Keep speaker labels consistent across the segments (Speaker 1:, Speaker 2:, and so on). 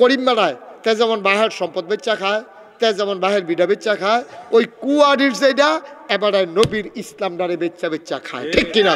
Speaker 1: করিম মেলায় তে যেমন বাহের সম্পদ বেচা খায় তে যেমন বাহের বিডা বেচা খায় ওই কুয়ারির যেটা এবারে নবীর ইসলাম ডারে বেচা বেচা খায় ঠিক কিনা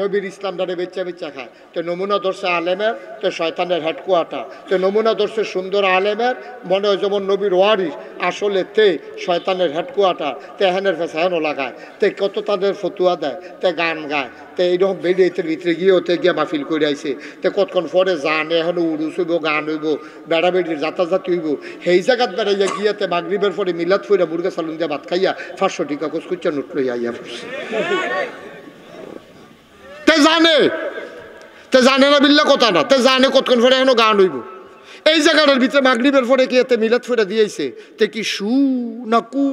Speaker 1: নবীর ইসলাম ইসলামটারে বেচা বেচা খায় তো নমুনা দর্শে আলেমের তো শয়তানের হেডকোয়ার্টার তো নমুনা দর্শে সুন্দর আলেমের মনে হয় যেমন নবীর ওয়ারিস আসলে তে শয়তানের হেডকোয়ার্টার তে হ্যানের ফেসে হ্যানো লাগায় তে কত তাদের ফতুয়া দেয় তে গান গায় তে এইরকম বেরিয়ে এতে ভিতরে গিয়ে ওতে গিয়ে মাহফিল করে আইসে তে কতক্ষণ পরে জানে এখন উড়ুস হইব গান হইব বেড়ির যাতাযাত হইব সেই জায়গাত বেড়াইয়া গিয়াতে মাগরিবের পরে মিলাত ফুইরা মুরগা সালুন দিয়ে ভাত খাইয়া ফাঁসশো টিকা কোচ নোট লইয়া আইয়া তে জানে তে জানে না বিল্লা কথা না তে জানে কতক্ষণ ফরে এখনো গান হইব এই জায়গাটার ভিতরে মাগরিবের পরে কি এতে মিলাত ফেরে দিয়েছে তে কি সু না কু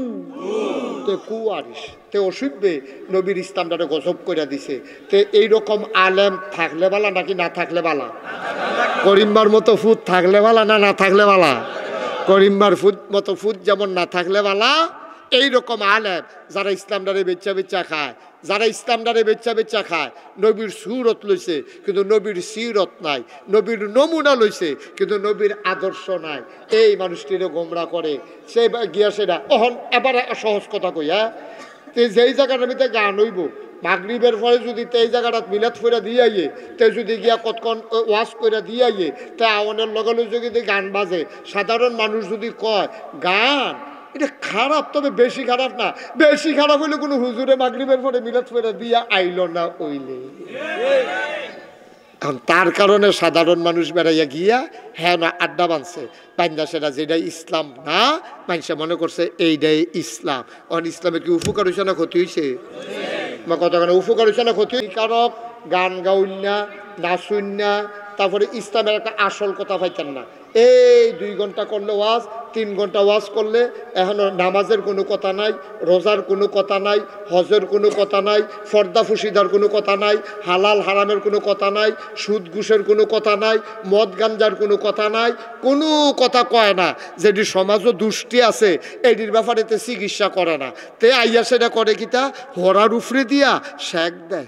Speaker 1: তে কু আরিস তে অসুবিধে নবীর ইসলামটারে গজব করে দিছে তে এইরকম আলেম থাকলে বালা নাকি না থাকলে বালা করিম্বার মতো ফুট থাকলে বালা না না থাকলে বালা করিম্বার ফুট মতো ফুট যেমন না থাকলে বালা এই রকম আলেম যারা ইসলামডারে বেচা বেচা খায় যারা ইসলামডারে বেচা বেচা খায় নবীর সুরত লইছে কিন্তু নবীর সিরত নাই নবীর নমুনা লইছে কিন্তু নবীর আদর্শ নাই এই মানুষটিরে গোমরা করে সে গিয়া সেটা অহন এবার সহজ কথা কইয়া হ্যাঁ? তে যেই জায়গাটা আমি গান হইব মাগরীবের পরে যদি এই জায়গাটা মিলাত ফুরা দিয়ে আইয়ে তে যদি গিয়া কতক্ষণ ওয়াশ করে দিয়ে আইয়ে তা আওয়ানের লগে যদি গান বাজে সাধারণ মানুষ যদি কয় গান এটা খারাপ তবে বেশি খারাপ না বেশি খারাপ হইলে কোনো হুজুরে মাগরিবের পরে মিলাদ ফেরা দিয়া আইল না ওইলে কারণ তার কারণে সাধারণ মানুষ বেড়াইয়া গিয়া হ্যাঁ না আড্ডা বানছে পাঞ্জা সেটা যেটাই ইসলাম না মানুষে মনে করছে এইটাই ইসলাম অন ইসলামের কি উপকার হয়েছে না ক্ষতি হয়েছে বা কতখানে উপকার হয়েছে না ক্ষতি কারক গান গাউন না নাচুন না তারপরে ইসলামের একটা আসল কথা পাইতেন না এই দুই ঘন্টা করলে ওয়াজ তিন ঘন্টা ওয়াজ করলে এখন নামাজের কোনো কথা নাই রোজার কোনো কথা নাই হজের কোনো কথা নাই ফর্দা ফুসিদার কোনো কথা নাই হালাল হারামের কোনো কথা নাই সুদ ঘুষের কোনো কথা নাই মদ গাঞ্জার কোনো কথা নাই কোনো কথা কয় না যেটি সমাজও দুষ্টি আছে এটির ব্যাপারে তে চিকিৎসা করে না তে আইয়া সেটা করে কি তা হরার উফরে দিয়া শেখ দেয়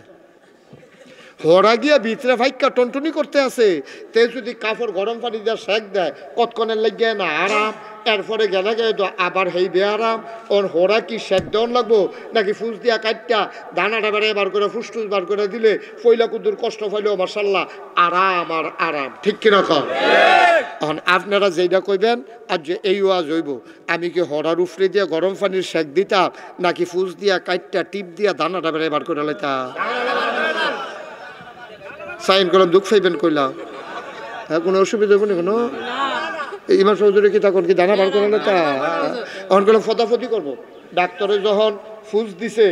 Speaker 1: ঘোড়া গিয়া ভিতরে ভাইকা টনটনি করতে আছে তে যদি কাপড় গরম পানি দিয়ে সেক দেয় কতক্ষণের লাগিয়ে না আরাম এরপরে গেলে গেলে তো আবার হেই আরাম ওর হোড়া কি সেক দেওয়ার লাগবো নাকি ফুস দিয়া কাটটা দানাটা বেড়ে বার করে ফুসটুস বার করে দিলে ফইলা কুদুর কষ্ট পাইলেও মার্শাল্লাহ আরাম আর আরাম ঠিক কিনা কর এখন আপনারা যেইটা কইবেন আর যে এই ওয়াজ হইব আমি কি হরার উফরে দিয়া গরম পানির সেক দিতাম নাকি ফুস দিয়া কাটটা টিপ দিয়া দানাটা বেড়ে বার করে লেতাম সাইন করলাম দুঃখ পাইবেন কইলা হ্যাঁ কোনো অসুবিধা না কোনো ইমাম চৌধুরী কি তখন কি দানা বার না তা এখন ফতাফতি করবো ডাক্তারে যখন ফুস দিছে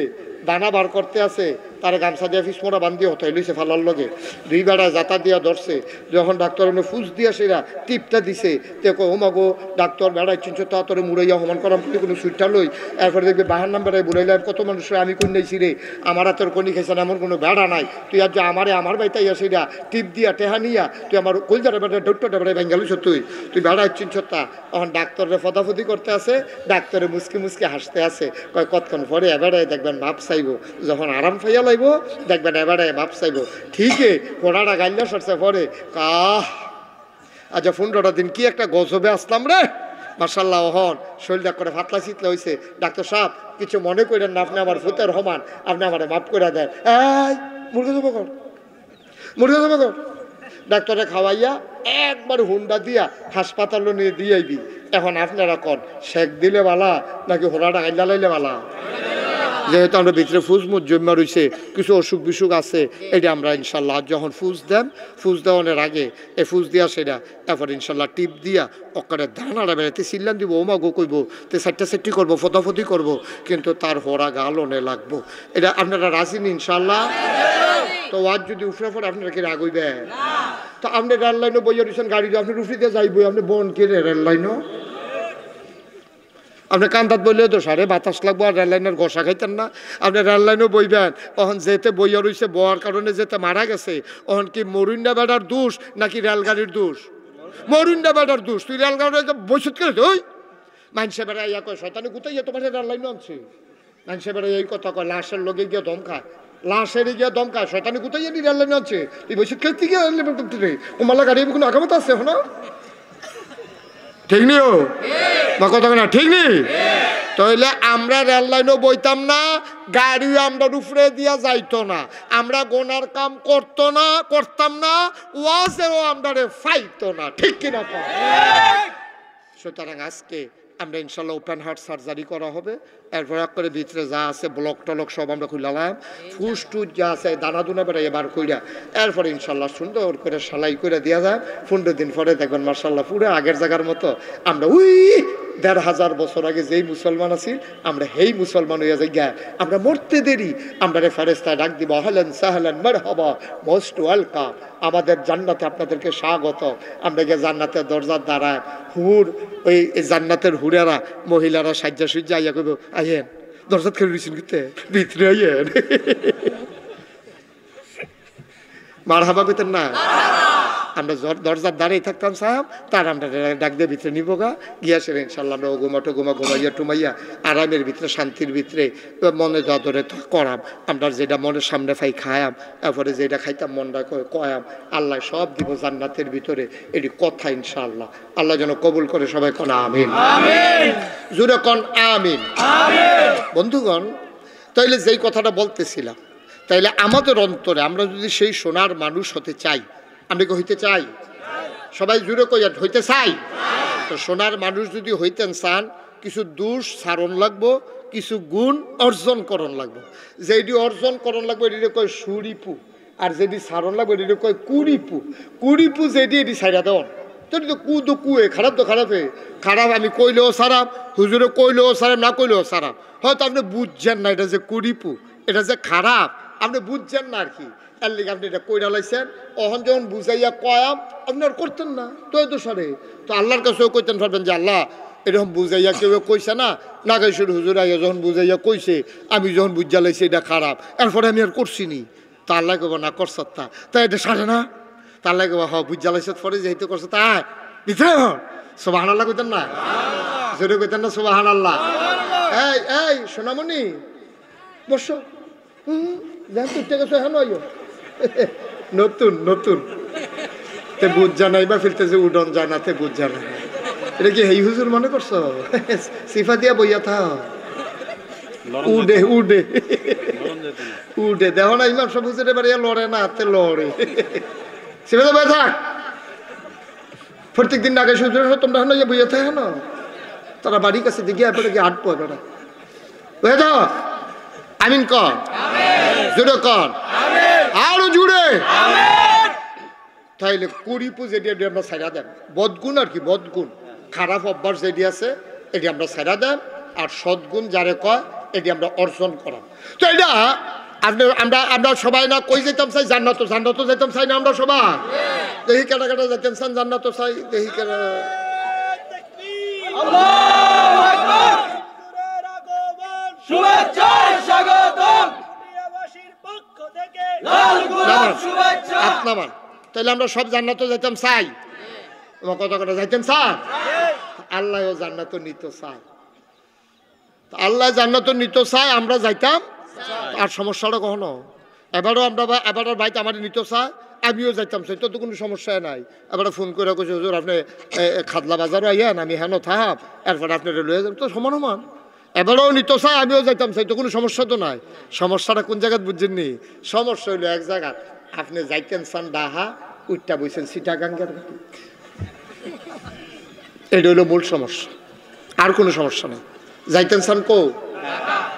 Speaker 1: দানা বার করতে আছে তার গামছা দিয়ে ফিসমোড়া বান্ধি হতাই লইছে ফালার লগে দুই বেড়া যাতা দিয়া ধরছে যখন ডাক্তার ফুস দিয়া সেরা টিপটা দিছে তে কমাগো ডাক্তার বেড়াই চিনছো তা তোরে মুড়াইয়া সমান করাম বলে কোনো সুইটটা লই এরপরে দেখবি বাহার নাম বেড়াই কত মানুষের আমি কোন নেছি রে আমার হাতের কনি খেয়েছেন এমন কোনো বেড়া নাই তুই আর যে আমারে আমার বাইতাই ইয়া রা টিপ দিয়া টেহা নিয়া তুই আমার কলজারে বেড়া ডোট্টটা বেড়াই বেঙ্গালু তুই তুই বেড়াই চিনছ তা তখন ডাক্তারে ফদাফদি করতে আছে ডাক্তারে মুসকি মুসকি হাসতে আছে কয় কতক্ষণ পরে বেড়াই দেখবেন ভাব চাইব যখন আরাম ফাইয়া পাইবো দেখবেন এবারে ভাব চাইব ঠিকই ঘোড়াটা গাইলে সরছে পরে কাহ আচ্ছা ফোনটা দিন কি একটা গজবে আসলাম রে মার্শাল্লাহ হন ডাক করে ফাতলা চিতলা হয়েছে ডাক্তার সাহেব কিছু মনে করেন না আপনি আমার ফুতে রহমান আপনি আমার মাফ করে দেন এই মুরগি দেবো কর মুরগি দেবো কর ডাক্তারে খাওয়াইয়া একবার হুন্ডা দিয়া হাসপাতাল নিয়ে দিয়ে আইবি এখন আপনারা কন শেখ দিলে বালা নাকি হোড়াটা গাইলা লাইলে বালা যেহেতু আমরা ভিতরে ফুজমুজ জমা রয়েছে কিছু অসুখ বিসুখ আছে এটা আমরা ইনশাল্লাহ যখন ফুজ দেন ফুজ দেওয়ানোর আগে এ ফুজ দিয়া সেটা তারপর ইনশাল্লাহ টিপ দিয়া অকারে ধানাড়া বেড়াতে সিল্লান দিব ওমা গো কইব তে সাইটটা সেট্টি করবো ফতাফতি করব কিন্তু তার হরা গাল অনে লাগবো এটা আপনারা রাজি ইনশাল্লাহ তো ওয়াজ যদি উফরে পড়ে আপনারা কি রাগইবে তো আপনি রেল লাইনে বইয়া রয়েছেন গাড়ি আপনি রুফিতে যাইবো আপনি বোন কে রেল লাইনও আপনি কান্দাত বললেও দোষ আরে বাতাস লাগবো আর রেললাইনের ঘষা খাইতেন না আপনি রেললাইনও বইবেন অহন যেতে বইয়া রয়েছে বয়ার কারণে যেতে মারা গেছে অহন কি মরুন্ডা বেড়ার দোষ নাকি রেলগাড়ির দোষ মরুন্ডা বেড়ার দোষ তুই রেলগাড়ি বৈশুত করে ওই মানুষে বেড়া ইয়া কয় শয়তানি গুতাইয়া তোমার রেললাইনও আনছে মানুষে বেড়া এই কথা কয় লাশের লোকে গিয়ে দমকা খায় লাশের গিয়ে দম খায় শয়তানি গুতাইয়া রেললাইন আনছে তুই বৈশুত খেতে গিয়ে তোমার গাড়ি কোনো আগামত আছে হনা ঠিক নিও না কথা না ঠিক নি তাহলে আমরা রেল লাইনও বইতাম না গাড়িও আমরা উপরে দিয়া যাইতো না আমরা গোনার কাম করতো না করতাম না ওয়াজেও আমরা ফাইতো না ঠিক কিনা সুতরাং আজকে আমরা ইনশাল্লাহ ওপেন হার্ট সার্জারি করা হবে এরপর করে ভিতরে যা আছে ব্লক টলক সব আমরা লাম ফুস টুস যা আছে দানা দুনা বেড়ে এবার কইরা এরপরে ইনশাল্লাহ সুন্দর করে সালাই করে দেওয়া যায় পনেরো দিন পরে দেখবেন মার্শাল্লাহ পুরো আগের জায়গার মতো আমরা উই দেড় হাজার বছর আগে যেই মুসলমান আছি আমরা হেই মুসলমান হয়ে যাই গ্যা আমরা মরতে দেরি আমরা রেফারেস্তায় ডাক দিব হলেন সাহলেন মার হবা মোস্ট ওয়েলকাম আমাদের জান্নাতে আপনাদেরকে স্বাগত আমরা গিয়ে জান্নাতের দরজার দ্বারা হুর ওই জান্নাতের হুরেরা মহিলারা সাজ্জা সুজ্জা আইয়া করবে আইয়েন দরজাত খেলে রয়েছেন কিতে ভিতরে আইয়েন মার হাবা না আমরা দরজার দাঁড়িয়ে থাকতাম সাহেব তার আমরা ডাক দিয়ে ভিতরে নিব গা গিয়া সেরে ইনশাল্লাহ আমরা ওগুমাটো গোমা ঘুমাইয়া টুমাইয়া আরামের ভিতরে শান্তির ভিতরে মনে যাদরে করাম আমরা যেটা মনের সামনে ফাই খায়াম তারপরে যেটা খাইতাম মনটা কয়াম আল্লাহ সব দিব জান্নাতের ভিতরে এটি কথা ইনশাল্লাহ আল্লাহ যেন কবুল করে সবাই কন আমিন জুড়ে কন আমিন বন্ধুগণ তাইলে যেই কথাটা বলতেছিলাম তাইলে আমাদের অন্তরে আমরা যদি সেই সোনার মানুষ হতে চাই আমি হইতে চাই সবাই জুড়ে কইয়েন হইতে চাই তো সোনার মানুষ যদি হইতেন চান কিছু দোষ সারণ লাগবো কিছু গুণ অর্জন করণ লাগবো যেটি অর্জন করণ লাগবো এটি কয় সুরিপু আর যেটি সারণ লাগবো এটি কয় কুড়িপু কুড়িপু যেটি এটি সাইরা দেওয়ান তোর তো কু তো কুয়ে খারাপ তো খারাপ খারাপ আমি কইলেও সারাপ হুজুরে কইলেও সারাপ না কইলেও সারাপ হয়তো আপনি বুঝছেন না এটা যে কুড়িপু এটা যে খারাপ আপনি বুঝছেন না আর কি এর লিগে আপনি এটা কইরা লাইছেন অহন যখন বুঝাইয়া কয়াম আপনি আর করতেন না তো তো সরে তো আল্লাহর কাছেও কইতেন ভাববেন যে আল্লাহ এরকম বুঝাইয়া কেউ কইছে না না শুরু হুজুর আগে যখন বুঝাইয়া কইছে আমি যখন বুঝা লাইছি এটা খারাপ এরপরে আমি আর করছি নি তা আল্লাহ কেবা না করসার তা তাই এটা সারে না তার লাগে বা হ বুঝা লাইছত পরে যেহেতু করছে তা বিধায় সোবাহান আল্লাহ কইতেন না জোরে কইতেন না সোবাহান আল্লাহ এই এই সোনামণি বসো হুম যেন নতুন নতুন তে বা যে উডন জানাতে এটা কি হেই হুজুর মনে করছো সিফা দিয়া বইয়া থা উডে উডে উডে না ইমাম সব হুজুরে লড়ে না হাতে লড়ে সিফা তো থাক প্রত্যেক দিন আগে হুজুর তোমরা হেন বইয়া থা হেন তারা বাড়ির কাছে দিকে এবারে কি আট পাবে আমিন কর জোরে কর আরো জুড়ে তাইলে করিপু যেটি আমরা সাইরা দেন বদগুণ আর কি বদগুণ খারাপ অভ্যাস যেটি আছে এটি আমরা সাইরা দেন আর সদ্গুণ যারে কয় এটি আমরা অর্জন করাম তো এটা আপনি আমরা আমরা সবাই না কই যেতাম চাই জান্নাত জান্নাত যেতাম চাই না আমরা সবাই দেহি কাটা কাটা যেতাম চান জান্নাত চাই দেহি কাটা শুভেচ্ছায় স্বাগতম পক্ষ তাহলে আমরা সব জান্নাতে যাইতাম চাই কত কথা যাইতাম চান হ্যাঁ। আল্লাহ ও জান্নাত নিত চাই আল্লাহ জান্নাত নিত চাই আমরা যাইতাম আর সমস্যাটা কখনো এবারও আমরা এবারের বাইতে আমার নিত চাই আমিও যাইতাম সে তো তো কোনো সমস্যা নাই এবার ফোন করে কইছে হুজুর আপনি খাদলা বাজারও আইয়ান আমি হেন থাহাব এরপরে আপনি লয়ে যাবেন তো সমান সমান এবারও নিত চাই আমিও যাইতাম চাই তো কোনো সমস্যা তো নাই সমস্যাটা কোন জায়গায় বুঝছেন নি সমস্যা হইলো এক জায়গা আপনি যাইতেন চান ডাহা উইটটা বইছেন সিটাগাঙ্গের এটা হইলো মূল সমস্যা আর কোনো সমস্যা নেই যাইতেন চান কো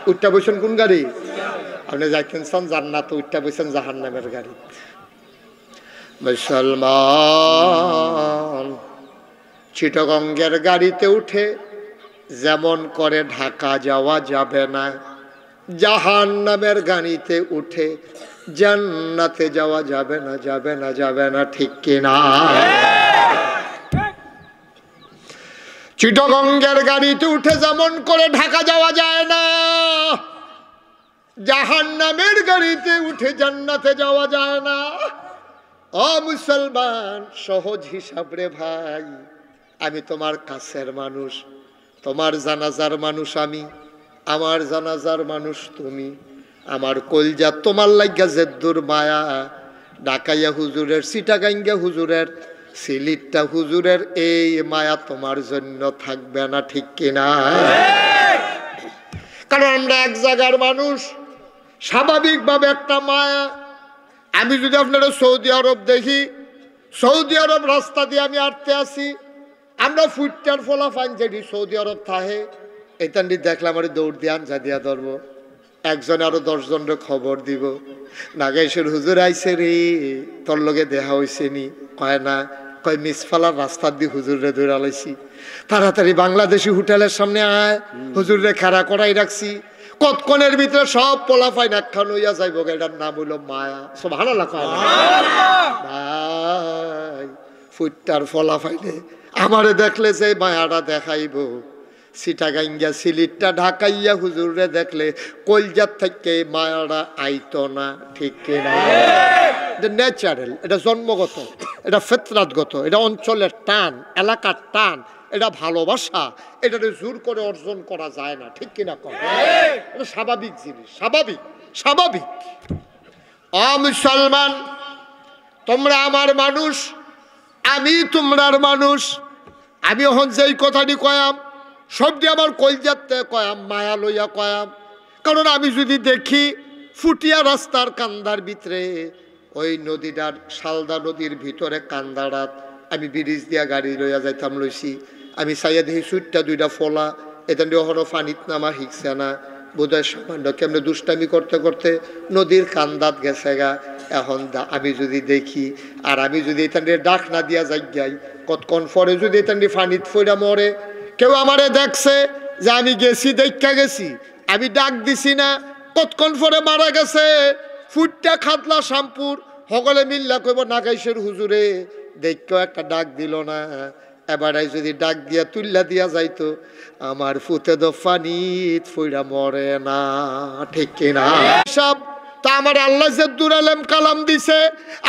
Speaker 1: উইটটা বইছেন কোন গাড়ি আপনি যাইতেন চান জান্নাত উইটটা বইছেন জাহান নামের গাড়ি মুসলমান চিটগঙ্গের গাড়িতে উঠে যেমন করে ঢাকা যাওয়া যাবে না জাহান নামের গাড়িতে উঠে জান্নাতে যাওয়া যাবে না যাবে না যাবে না ঠিক কিনা চিটগঙ্গের গাড়িতে উঠে যেমন করে ঢাকা যাওয়া যায় না জাহান নামের গাড়িতে উঠে জান্নাতে যাওয়া যায় না অ মুসলমান সহজ হিসাবরে ভাই আমি তোমার কাছের মানুষ তোমার জানাজার মানুষ আমি আমার জানাজার মানুষ তুমি আমার কলজা তোমার লাগিয়া জেদ্দুর মায়া ডাকাইয়া হুজুরের সিটাগাঙ্গা হুজুরের সিলিটটা হুজুরের এই মায়া তোমার জন্য থাকবে না ঠিক কিনা কারণ আমরা এক জায়গার মানুষ স্বাভাবিকভাবে একটা মায়া আমি যদি আপনারা সৌদি আরব দেখি সৌদি আরব রাস্তা দিয়ে আমি আটতে আসি আমরা ফুটটার ফলা ফাইন যেটি সৌদি আরব থাহে এটানটি দেখলাম আর দৌড় দিয়ে জাদিয়া দিয়া ধরবো একজন আরো দশজন খবর দিব নাগেশ্বর হুজুর আইসে রে তোর লগে দেহা হয়েছে নি কয় না কয় মিসফালার রাস্তার দিয়ে রে ধরে আলাইছি তাড়াতাড়ি বাংলাদেশি হোটেলের সামনে আয় হুজুর রে খাড়া করাই রাখছি কতক্ষণের ভিতরে সব পাইন একখান হইয়া যাইব এটার নাম হইল মায়া সব ভালো লাখা ভাই ফুটটার ফলাফাইলে আমারে দেখলে যে মায়াটা দেখাইব সিটাগাইঙ্গা সিলিটটা ঢাকাইয়া হুজুরে দেখলে কলজার থেকে মায়াটা আইত না ঠিক কিনা এটা ন্যাচারাল এটা জন্মগত এটা ফেতরাতগত এটা অঞ্চলের টান এলাকার টান এটা ভালোবাসা এটা জোর করে অর্জন করা যায় না ঠিক কিনা এটা স্বাভাবিক জিনিস স্বাভাবিক স্বাভাবিক অ মুসলমান তোমরা আমার মানুষ আমি তোমরার মানুষ আমি এখন যেই কথাটি কয়াম সবটি আমার কলজাতে কয়াম মায়া লইয়া কয়াম কারণ আমি যদি দেখি ফুটিয়া রাস্তার কান্দার ভিতরে ওই নদীটার শালদা নদীর ভিতরে কান্দারাত আমি ব্রিজ দিয়া গাড়ি লইয়া যাইতাম লইছি আমি চাইয়া দেখি সুইটটা দুইটা ফলা এটা নিয়ে হরো পানিত নামা শিখছে না বোধহয় সামান্য কেমনে দুষ্টামি করতে করতে নদীর কান্দাত গেছে গা এখন আমি যদি দেখি আর আমি যদি এখান ডাক না দিয়া যাই কতক্ষণ পরে যদি তেমনি ফানিত ফইরা মরে কেউ আমারে দেখছে যে আমি গেছি দেখা গেছি আমি ডাক দিছি না কতক্ষণ পরে মারা গেছে ফুটটা খাতলা শ্যাম্পুর সকলে মিল্লা কইব নাগাইশের হুজুরে দেখো একটা ডাক দিল না এবার যদি ডাক দিয়া তুল্লা দিয়া যাইতো আমার ফুতে দো ফানিত ফইরা মরে না ঠিক কিনা সব তা আমার আল্লাহ জেদ্দুর আলম কালাম দিছে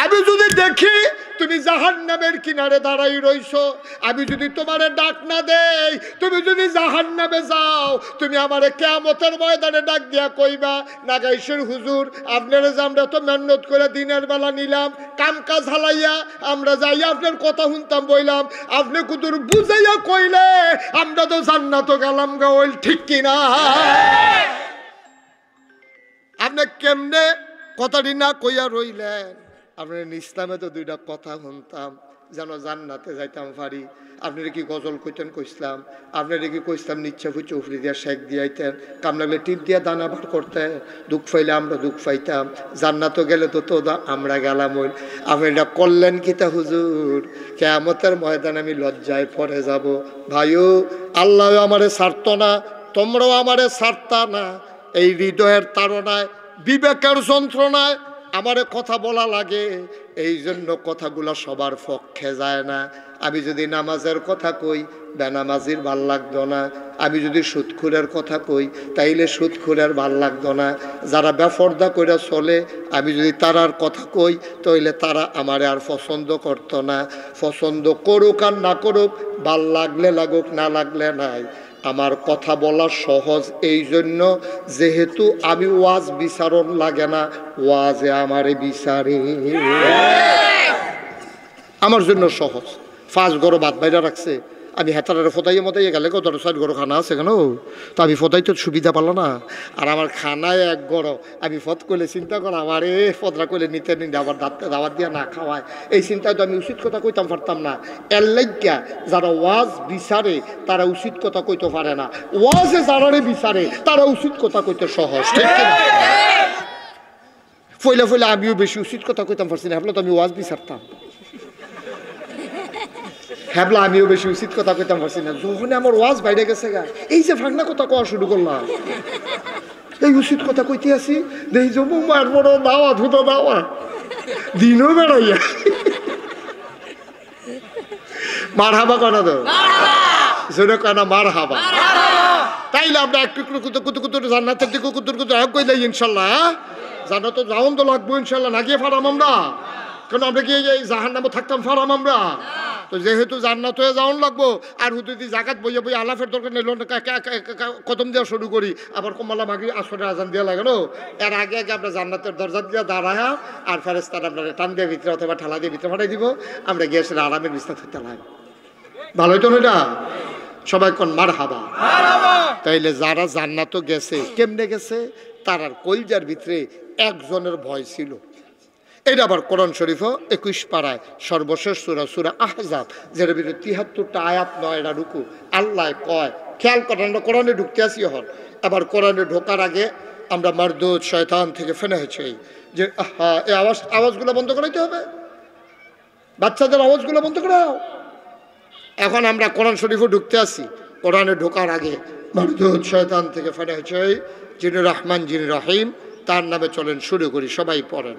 Speaker 1: আমি যদি দেখি তুমি জাহান নামের কিনারে দাঁড়াই রইছো আমি যদি তোমারে ডাক না দেই তুমি যদি জাহান নামে যাও তুমি আমারে কেমতের ময়দানে ডাক দিয়া কইবা নাগাইশের হুজুর আপনারা যে আমরা তো মেহনত করে দিনের বেলা নিলাম কাম কাজ হালাইয়া আমরা যাই আপনার কথা শুনতাম বইলাম আপনি কুতুর বুঝাইয়া কইলে আমরা তো জান্নাত গেলাম গা ওই ঠিক কিনা আপনি কেমনে কথাটি না কইয়া রইলেন আপনার ইসলামে তো দুইটা কথা শুনতাম যেন জান্নাতে যাইতাম পারি আপনারা কি গজল কইতেন কইসলাম আপনার কি কইসলাম নিচ্ছে ফুচে উফরি দিয়া শেক দিয়াইতেন কাম লাগলে টিপ দিয়া দানা বার করতেন দুঃখ ফাইলে আমরা দুঃখ পাইতাম জান্নাতও গেলে তো তো আমরা গেলাম ওই আপনি এটা করলেন কিতা হুজুর কেয়ামতের ময়দান আমি লজ্জায় পরে যাব ভাইও আল্লাহ আমারে ছাড়তো না তোমরাও আমারে ছাড়তা না এই হৃদয়ের তাড়নায় বিবেকের যন্ত্রণায় আমারে কথা বলা লাগে এই জন্য কথাগুলো সবার পক্ষে যায় না আমি যদি নামাজের কথা কই বেনামাজির ভাল লাগতো না আমি যদি সুৎখুরের কথা কই তাইলে সুৎখুরের ভাল লাগতো না যারা বেফর্দা করে চলে আমি যদি তারার কথা কই তাইলে তারা আমার আর পছন্দ করতো না পছন্দ করুক আর না করুক ভাল লাগলে লাগুক না লাগলে নাই আমার কথা বলা সহজ এই জন্য যেহেতু আমি ওয়াজ বিচারণ লাগে না ওয়াজে আমারে বিচারে আমার জন্য সহজ ফাঁস গরো বাদ বাইরা রাখছে আমি হেতারারে ফোদাইয়ে মতাই গেলে গো সাইড গরো খানা আছে কেন তো আমি তো সুবিধা পালো না আর আমার খানায় এক গড় আমি ফত করলে চিন্তা করা আমার এ ফদরা করলে নিতে নি আবার দাঁততে দাওয়াত দিয়া না খাওয়ায় এই চিন্তায় তো আমি উচিত কথা কইতাম পারতাম না এর লাইকা যারা ওয়াজ বিচারে তারা উচিত কথা কইতে পারে না ওয়াজে যারারে বিচারে তারা উচিত কথা কইতে সহজ ঠিক ফইলে আমিও বেশি উচিত কথা কইতাম পারছি না ভাবলো হ্যাঁ, তো আমি ওয়াজ বিচারতাম হ্যাবলা আমিও বেশি উচিত কথা কইতাম পারছি না যখন আমার ওয়াজ বাইরে গেছে গা এই যে ফাঁকনা কথা কওয়া শুরু করলাম এই উচিত কথা কইতে আসি দেখি যে মার বড় দাওয়া ধুতো দাওয়া দিনও বেড়াইয়া মার হাবা কনা তো জোরে কনা মার হাবা তাইলে আমরা এক টুকরো কুতু কুতু কুতু জান্নাতের দিকে কুতু কুতু হ্যাঁ কইলাই ইনশাল্লাহ জানো তো যাওন তো লাগবো ইনশাল্লাহ না গিয়ে ফারাম আমরা কেন আমরা গিয়ে এই জাহান নামে থাকতাম ফারাম আমরা না তো যেহেতু জান্নাত হয়ে যাওয়ান লাগবো আর হুদুদি জাকাত বইয়ে বই আলাফের দরকার নেই কদম দেওয়া শুরু করি আবার কমলা মাগরি আসরে আজান দিয়ে লাগানো এর আগে আগে আমরা জান্নাতের দরজা দিয়ে দাঁড়ায় আর তার আপনার টান দিয়ে ভিতরে অথবা ঠালা দিয়ে ভিতরে ফাটাই দিব আমরা গিয়ে সেটা আরামের বিস্তার হতে লাগ ভালোই তো না সবাই কোন মার হাবা তাইলে যারা জান্নাতও গেছে কেমনে গেছে তার আর কলজার ভিতরে একজনের ভয় ছিল এটা আবার কোরআন শরীফও একুশ পাড়ায় সর্বশেষ সুরা সুরা আহজাব যেটা বিরুদ্ধে তিহাত্তরটা আয়াত নয় এটা রুকু আল্লাহ কয় খেয়াল করেন না কোরআনে ঢুকতে আসি হন আবার কোরআনে ঢোকার আগে আমরা মারদুদ শয়তান থেকে ফেনে হয়েছে যে হ্যাঁ এই আওয়াজ আওয়াজগুলো বন্ধ করাইতে হবে বাচ্চাদের আওয়াজগুলো বন্ধ করাও এখন আমরা কোরআন শরীফও ঢুকতে আসি কোরআনে ঢোকার আগে মারদুদ শয়তান থেকে ফেনে হয়েছে যিনি রহমান যিনি রহিম তার নামে চলেন শুরু করি সবাই পড়েন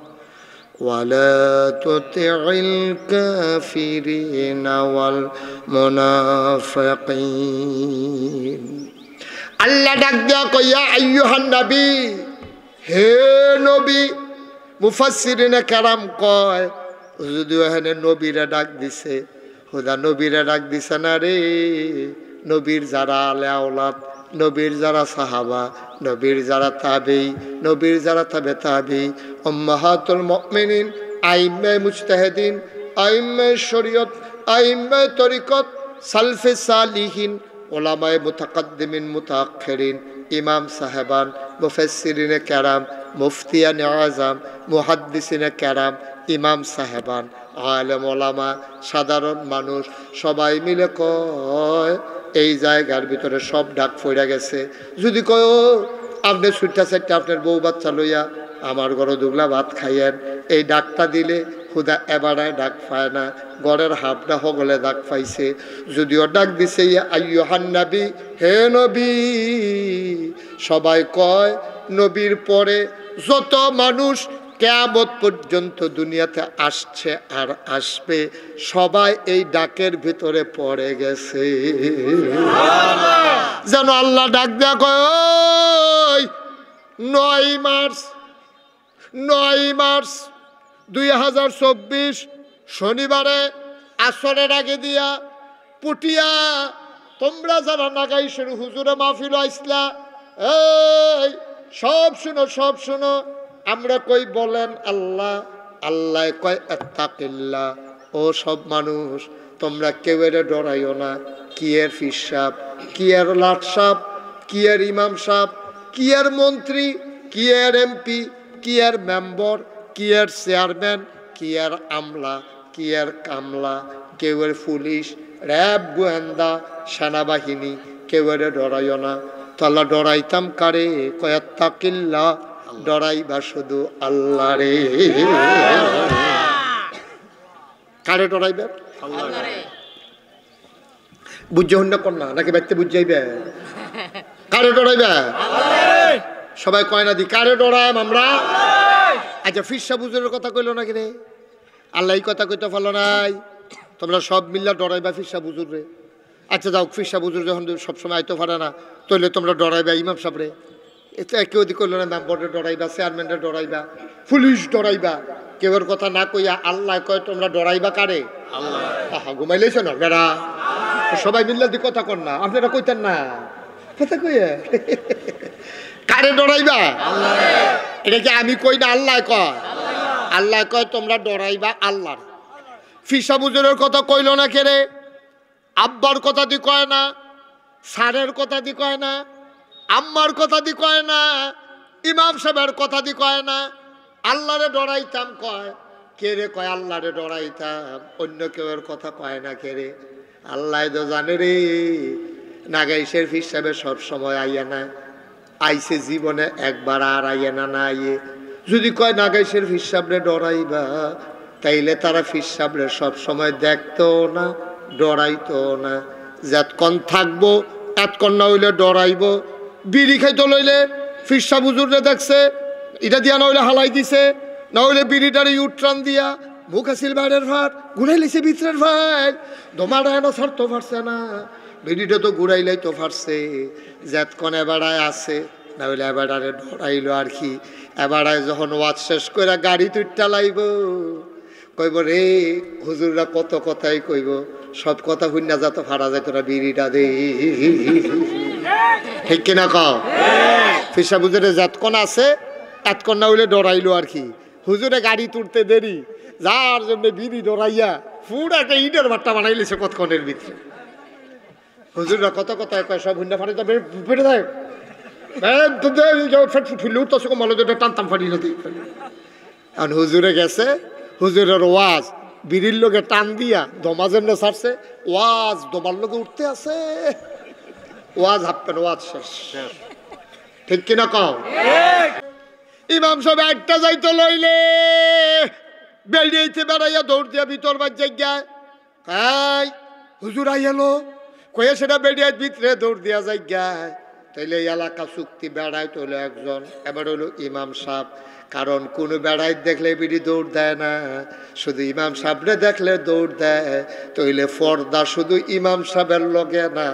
Speaker 1: ولا تطع الكافرين والمنافقين الله دك يا ايها النبي هي نبي مفسرين كرام قوي زدو هن نبي ردك دي هذا نبي ردك دي سنري نبي زرع لأولاد নবীর যারা সাহাবা নবীর যারা তাবেই নবীর যারা তাবে তাবি ওম্মাহাতুল মমিনিন আইম্মায় মুজতাহেদিন আইম্মায় শরীয়ত আইম্মায় তরিকত সালফে সালিহীন ওলামায় মুতাকাদ্দিমিন মুতাক্ষরিন ইমাম সাহেবান মুফেসিরিনে ক্যারাম মুফতিয়ান আজাম মুহাদ্দিসিনে ক্যারাম ইমাম সাহেবান আলেম ওলামা সাধারণ মানুষ সবাই মিলে কয় এই জায়গার ভিতরে সব ডাক ফইরা গেছে যদি কয় আপনি সুইটা সাইটটা আপনার বউ বাচ্চা লইয়া আমার ঘরে দুগলা ভাত খাইয়েন এই ডাকটা দিলে খুদা এবারায় ডাক পায় না গড়ের হাফটা হগলে ডাক পাইছে যদিও ডাক দিছে আইয় হান্নাবি হে নবী সবাই কয় নবীর পরে যত মানুষ কেয়াবত পর্যন্ত দুনিয়াতে আসছে আর আসবে সবাই এই ডাকের ভিতরে পড়ে গেছে যেন আল্লাহ ডাক দেখ নয় মার্চ নয় মার্চ দুই হাজার চব্বিশ শনিবারে আসরের আগে দিয়া পুটিয়া তোমরা যারা নাগাইশের হুজুরে মাহফিল আইসলা সব শুনো সব শুনো আমরা কই বলেন আল্লাহ আল্লাহ কয় এত্তাকিল্লা ও সব মানুষ তোমরা কেউ এর ডরাইও না কি এর ফির সাপ কি এর লাট সাপ কি এর ইমাম সাপ কি এর মন্ত্রী কি এর এমপি কি এর মেম্বর কি এর চেয়ারম্যান কি এর আমলা কি এর কামলা কেউ এর পুলিশ র্যাব গোয়েন্দা সেনাবাহিনী কেউ এর ডরাইও না তাহলে ডরাইতাম কারে তাকিল্লা ডরাইবা শুধু আল্লাহ রে কারে ডরাইবে বুঝে হন না কন্যা নাকি ব্যক্তি বুঝাইবে কারে ডরাইবে সবাই কয় না দি কারে ডরাম আমরা আচ্ছা ফিরসা বুজুরের কথা কইলো নাকি রে আল্লাহ এই কথা কইতে পারলো নাই তোমরা সব মিল্লা ডরাইবা ফিরসা বুজুর রে আচ্ছা যাও ফিরসা বুজুর যখন সবসময় আইতে পারে না তৈলে তোমরা ডরাইবে ইমাম সাহেব রে এটা একে ওদিক করলো না মেম্বরে ডরাইবা চেয়ারম্যানরে ডরাইবা পুলিশ ডরাইবা কেউ কথা না কইয়া আল্লাহ কয় তোমরা ডরাইবা কারে আল্লাহ ঘুমাইলেছ না বেড়া সবাই মিললে দি কথা কর না আপনারা কইতেন না কথা কইয়া কারে ডরাইবা এটা কি আমি কই না আল্লাহ কয় আল্লাহ কয় তোমরা ডরাইবা আল্লাহ ফিসা বুজুরের কথা কইল না কেরে আব্বার কথা দি কয় না সারের কথা দি কয় না আম্মার কথা দি কয় না ইমাম সাহেবের কথা দি কয় না আল্লাহরে ডরাইতাম কয় কে রে কয় আল্লাহরে ডরাইতাম অন্য কেউ এর কথা কয় না কে রে আল্লাহ তো জানে রে নাগাইশের হিসাবে সব সময় আইয়া না আইসে জীবনে একবার আর আইয়া না না আইয়ে যদি কয় নাগাইশের হিসাবরে ডরাইবা তাইলে তারা ফিসাবলে সব সময় দেখতো না ডরাইতো না যতক্ষণ থাকবো এতক্ষণ না হইলে ডরাইবো বিড়ি খাইতে লইলে ফিরসা বুজুরে দেখছে এটা দিয়া নইলে হালাই দিছে নইলে বিড়িটারে ইউট্রান দিয়া আছিল বাইরের ভাত ঘুরাই লিছে বিচরের ভাই দমাটা সার তো ফারছে না বিড়িটা তো ঘুরাই তো ফারছে যেতক্ষণ এবারায় আছে নাহলে এবারে ডরাইল আর কি এবারায় যখন ওয়াজ শেষ করে গাড়ি তুইটা লাইব কইব রে হুজুররা কত কথাই কইব সব কথা যা তো ফাড়া যায় তোরা বিড়িটা দে হেকে কিনা কও ফিসা হুজুরে আছে এতক্ষণ না হইলে ডরাইলো আর কি হুজুরে গাড়ি তুলতে দেরি যার জন্য বিড়ি ডরাইয়া ফুড একটা ইটের ভাট্টা বানাইলেছে কতক্ষণের ভিতরে হুজুররা কত কত কয় সব হুন্ডা ফাটে তো ফেটে দেয় যেটা টানতাম ফাটি না কারণ হুজুরে গেছে হুজুরের ওয়াজ বিড়ির লোকে টান দিয়া দমা যেমনে ছাড়ছে ওয়াজ দমার লোকে উঠতে আছে ওয়াজ হাফপেন ওয়াজ শেষ ঠিক কিনা কও ইমাম সাহেব একটা যাইতো লইলে বেরিয়েছে বেড়াইয়া দৌড় দিয়া ভিতর বাজ্যায় গায় কাই হুজুর আই এলো কয়ে সেটা বেরিয়ে ভিতরে দৌড় দিয়া যায় গায় তাইলে এলাকা চুক্তি বেড়ায় তোলো একজন এবার হলো ইমাম সাহেব কারণ কোনো বেড়াই দেখলে বিড়ি দৌড় দেয় না শুধু ইমাম সাহেবরে দেখলে দৌড় দেয় তইলে ফর্দা শুধু ইমাম সাহেবের লগে না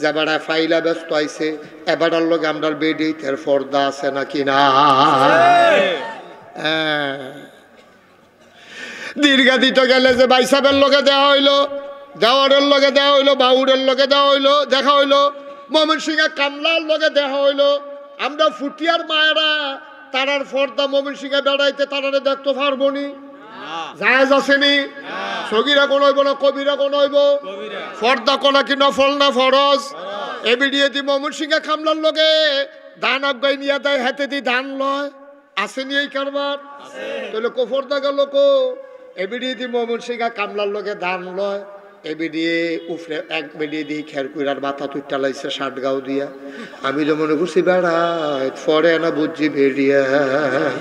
Speaker 1: যে বেড়া ফাইলা ব্যস্ত আইছে এবারার লগে আমরা বেডি তার ফর্দা আছে নাকি না হ্যাঁ। হ্যাঁ। দীর্ঘা দিতে গেলে যে ভাই সাহেবের লগে দেওয়া হইলো দেওয়ারের লগে দেওয়া হইলো বাউরের লগে দেওয়া হইলো দেখা হইলো মোহাম্মদ এর কামলার লগে দেখা হইলো আমরা ফুটিয়ার মায়েরা তারার ফর্দা মোমিন সিং বেড়াইতে তারারে দেখতে পারবো নি জায়েজ আসেনি সগিরা কোন হইব না কবিরা কোন হইব ফর্দা কোনা কি নফল না ফরজ এবিডিয়ে দি মমিন সিংহে খামলার লগে ধান আগাই নিয়ে দেয় হাতে দি ধান লয় আসেনি এই কারবার তাহলে কো ফর্দা গেল কো এবিডিয়ে দি মমিন সিংহে কামলার লগে দান লয় এবিডিয়ে উফরে এক বেডিয়ে দিয়ে খের আর মাথা তুইটা লাইছে ষাট গাও দিয়া আমি তো মনে করছি বেড়ায় ফরে না বুঝছি ভেড়িয়া হ্যাঁ, হ্যাঁ, হ্যাঁ,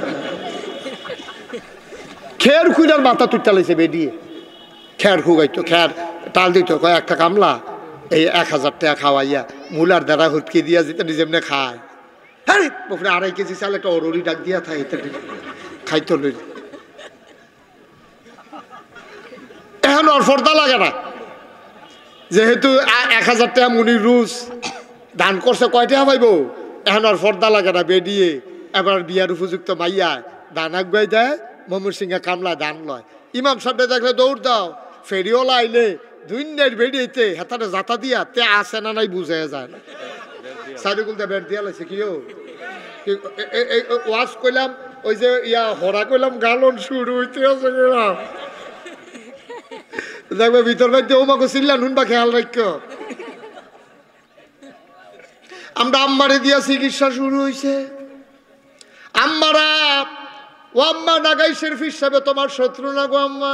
Speaker 1: খের খুঁড়ার মাথা তুইটা লাইছে বেডিয়ে খের খুগাইতো খের টাল দিত কয় একটা কামলা এই এক হাজার টাকা খাওয়াইয়া মূলার দ্বারা হুটকে দিয়া যেতে যেমনি খায় হ্যাঁ ওপরে আড়াই কেজি চাল একটা অরলি ডাক দিয়া থাকে খাইতো লই এখন অর লাগে না যেহেতু এক হাজার টাকা মুনির রুস ধান করছে কয় টাকা পাইব এখন আর ফর্দা লাগে না বেডিয়ে এবার বিয়ার উপযুক্ত মাইয়া দান আগুয়াই দেয় ময়মন সিংহে কামলা ধান লয় ইমাম সাহেব দেখলে দৌড় দাও ফেরিওলা আইলে দুইনের বেড়িয়েতে হেতারে জাতা দিয়া তে আসে না নাই বুঝে যায় না সারিকুলটা বেড় দিয়া লাগছে কিও ওয়াশ কইলাম ওই যে ইয়া হরা কইলাম গালন শুরু হইতে আছে দেখবে ভিতরে বাইতে ও মাকে চিল্লা নুনবা খেয়াল রাখ আমরা আম্মারে দিয়া চিকিৎসা শুরু হয়েছে আম্মারা ও আম্মা নাগাই শেরফ হিসাবে তোমার শত্রু না গো আম্মা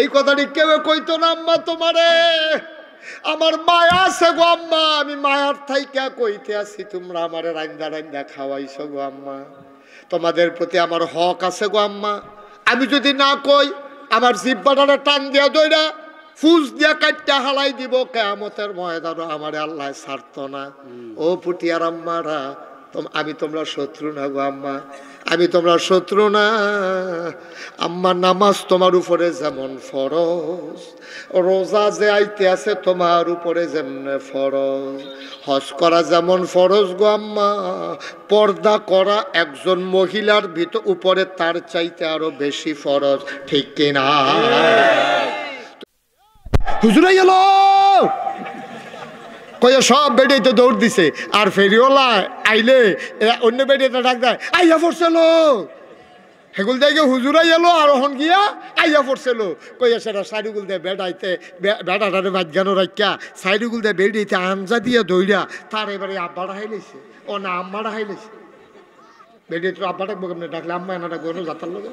Speaker 1: এই কথাটি কেউ কইতো না আম্মা তোমারে আমার মায়া আছে গো আম্মা আমি মায়ার থাইকা কইতে আছি তোমরা আমারে রান্দা রান্দা খাওয়াইছো গো আম্মা তোমাদের প্রতি আমার হক আছে গো আম্মা আমি যদি না কই আমার জিব্বাটারে টান দিয়া দইরা ফুজ দিয়া কাটটা হালাই দিব কেয়ামতের ময়দানও আমার আল্লাহ ছাড়তো না ও পুটিয়ার আম্মারা আমি তোমরা শত্রু না গো আম্মা আমি তোমরা শত্রু না আমার নামাজ তোমার উপরে যেমন ফরজ রোজা যে আইতে আছে তোমার উপরে যেমন ফরজ হজ করা যেমন ফরজ গো আম্মা পর্দা করা একজন মহিলার ভিতর উপরে তার চাইতে আরো বেশি ফরজ ঠিক কিনা হুজুরাই গেল কয়ে সব বেডে তো দৌড় দিছে আর ফেরিওলা আইলে অন্য বেডে তো ডাক দেয় আইয়া পড়ছে লোক হেগুল দেয় হুজুরাই এলো আর ওহন গিয়া আইয়া পড়ছিল কইয়া সেটা সাইডুগুল দে বেড়াইতে বেড়াটারে গেল রাখিয়া সাইডুগুল দে বেড়াইতে আমজা দিয়া দৌড়া তার এবারে আব্বাটা হাইলেছে ও না আম্মাটা হাইলেছে বেডি তো আব্বাটা বলে ডাকলে আম্মা এনাটা গরু যাতার লোক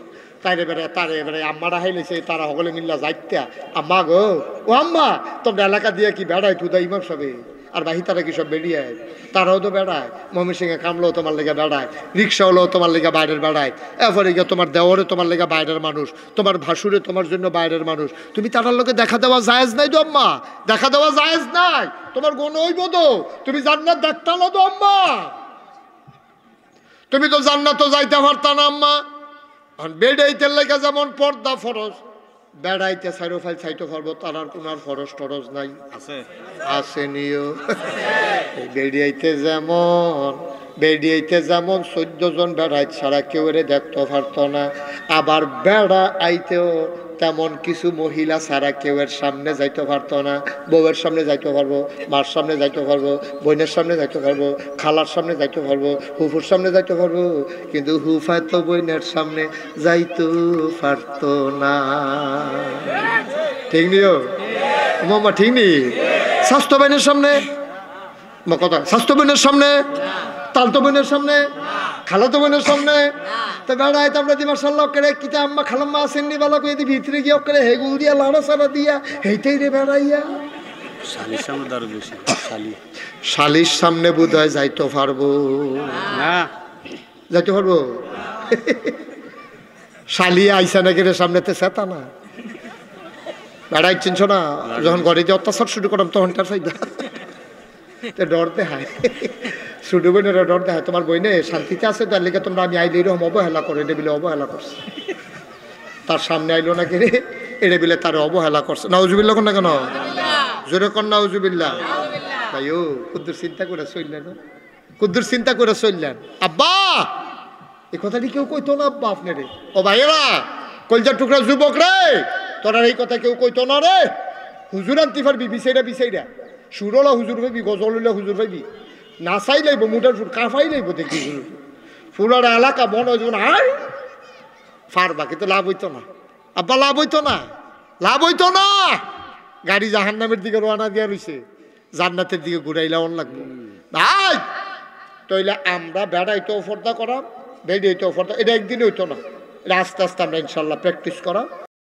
Speaker 1: তাই এবারে তার এবারে আম্মাটা হাইলেছে তারা সকলে মিল্লা যাইতা আম্মা গো ও আম্মা তোমরা এলাকা দিয়ে কি বেড়াই তুদা ইমাম সবে আর বাহি তারা কি সব বেরিয়ে তারাও তো বেড়ায় মমি সিংহে কামলেও তোমার লেগে বেড়ায় রিক্সাওয়ালাও তোমার লেগে বাইরের বেড়ায় এরপরে গিয়ে তোমার দেওয়ারে তোমার লেগে বাইরের মানুষ তোমার ভাসুরে তোমার জন্য বাইরের মানুষ তুমি তারার লোকে দেখা দেওয়া জায়েজ নাই তো আম্মা দেখা দেওয়া জায়েজ নাই তোমার গুণ হইব তো তুমি জান্নাত দেখতাম না তো আম্মা তুমি তো জান্নাত যাইতে পারতাম আম্মা বেড এইতে লেগে যেমন পর্দা ফরজ বেড়াইতে সাইরো ফাইল চাইতে পারবো তার আর কোনো আর খরচ টরচ নাই আছে নিও বেড়িয়াইতে যেমন বেড়িয়াইতে যেমন চোদ্দ জন বেড়াইত ছাড়া কেউ দেখতে পারত না আবার বেড়া আইতেও তেমন কিছু মহিলা ছাড়া কেউ এর সামনে যাইতে পারতো না বউয়ের সামনে যাইতে পারবো মার সামনে যাইতে পারবো বোনের সামনে যাইতে পারবো খালার সামনে যাইতে পারবো হুফুর সামনে যাইতে পারবো কিন্তু হুফা তো বোনের সামনে যাইতে পারতো না ঠিক নিও মামা ঠিক নি স্বাস্থ্য বোনের সামনে কথা স্বাস্থ্য বোনের সামনে তালতো বোনের সামনে খালাতো বোনের সামনে তো বেড়ায় তারপরে দি মার্শাল্লাহ করে কিতা আম্মা খালাম্মা আসেননি বেলা করে দি ভিতরে গিয়ে করে হেগুল দিয়া লাড়া সারা দিয়া হেইতেই রে বেড়াইয়া শালির সামনে বোধ হয় যাইতে পারবো যাইতো পারবো শালি আইসা নাকি সামনে তো সেতা না বেড়াই চিনছো না যখন ঘরে যে অত্যাচার শুরু করলাম তখন তার ফাইদা তো ডরতে হয় ছোট ডরতে হয় তোমার বইনে শান্তিতে আছে তার লিখে তোমরা আমি আইলে এরকম অবহেলা করো এটা বিলে অবহেলা করছে তার সামনে আইলো না কে এটা বিলে তার অবহেলা করছে না উজুবিল্লা কোন না কেন জোরে কন্যা উজুবিল্লা তাই ও কুদ্দুর চিন্তা করে চললেন কুদ্দুর চিন্তা করে চললেন আব্বা এই কথাটি কেউ কইতো না আব্বা আপনারে ও ভাইয়েরা কলজার টুকরা যুবক রে তোরা এই কথা কেউ কইতো না রে হুজুর তিফার বিবিসাইরা বিষয়টা সুরলা হুজুর ভাবি গজলুলা হুজুর ভাবি নাচাই লাইব মুটার সুর কাফাই লাইব দেখি হুজুর ফুলার এলাকা বন যখন আর ফারবা কিন্তু লাভ হইতো না আব্বা লাভ হইতো না লাভ হইতো না গাড়ি নামের দিকে রওনা দিয়া রয়েছে জান্নাতের দিকে ঘুরাইলা অন লাগবো ভাই তইলে আমরা বেড়া এটাও ফর্দা করাম বেড়ে এটাও ফর্দা এটা একদিনে হইতো না এটা আস্তে আস্তে আমরা ইনশাল্লাহ প্র্যাকটিস করাম